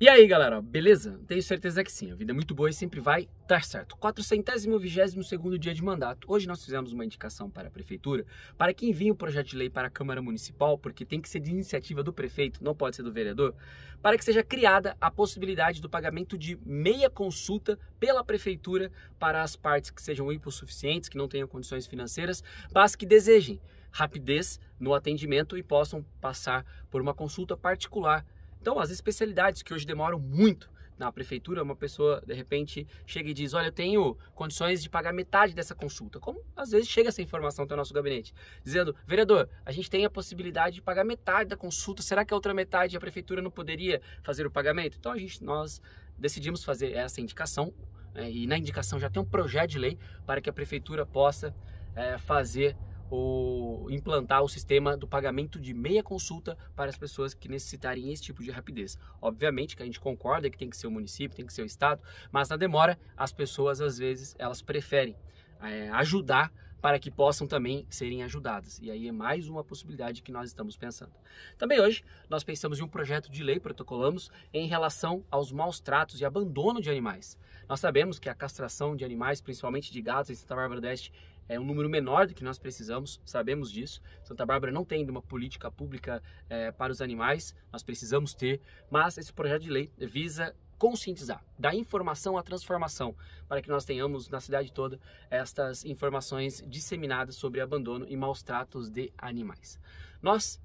E aí, galera, beleza? Tenho certeza que sim, a vida é muito boa e sempre vai dar certo. 422 dia de mandato. Hoje nós fizemos uma indicação para a prefeitura para que envie um projeto de lei para a Câmara Municipal, porque tem que ser de iniciativa do prefeito, não pode ser do vereador, para que seja criada a possibilidade do pagamento de meia consulta pela prefeitura para as partes que sejam hipossuficientes, que não tenham condições financeiras, mas que desejem rapidez no atendimento e possam passar por uma consulta particular então, as especialidades que hoje demoram muito na prefeitura, uma pessoa de repente chega e diz: Olha, eu tenho condições de pagar metade dessa consulta. Como às vezes chega essa informação até o nosso gabinete, dizendo: Vereador, a gente tem a possibilidade de pagar metade da consulta, será que a outra metade a prefeitura não poderia fazer o pagamento? Então a gente, nós decidimos fazer essa indicação, né, e na indicação já tem um projeto de lei para que a prefeitura possa é, fazer o, implantar o sistema do pagamento de meia consulta para as pessoas que necessitarem esse tipo de rapidez. Obviamente que a gente concorda que tem que ser o município, tem que ser o estado, mas na demora as pessoas às vezes elas preferem é, ajudar para que possam também serem ajudadas. E aí é mais uma possibilidade que nós estamos pensando. Também hoje nós pensamos em um projeto de lei, protocolamos, em relação aos maus tratos e abandono de animais. Nós sabemos que a castração de animais, principalmente de gatos em Santa Bárbara do Oeste, é um número menor do que nós precisamos, sabemos disso. Santa Bárbara não tem uma política pública é, para os animais, nós precisamos ter, mas esse projeto de lei visa conscientizar, da informação à transformação, para que nós tenhamos na cidade toda estas informações disseminadas sobre abandono e maus tratos de animais. Nós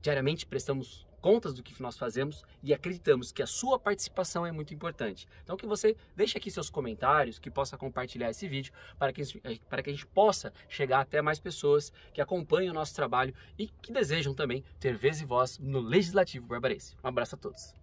diariamente prestamos contas do que nós fazemos e acreditamos que a sua participação é muito importante. Então que você deixe aqui seus comentários, que possa compartilhar esse vídeo para que, eh, para que a gente possa chegar até mais pessoas que acompanham o nosso trabalho e que desejam também ter vez e voz no Legislativo Barbarense. Um abraço a todos.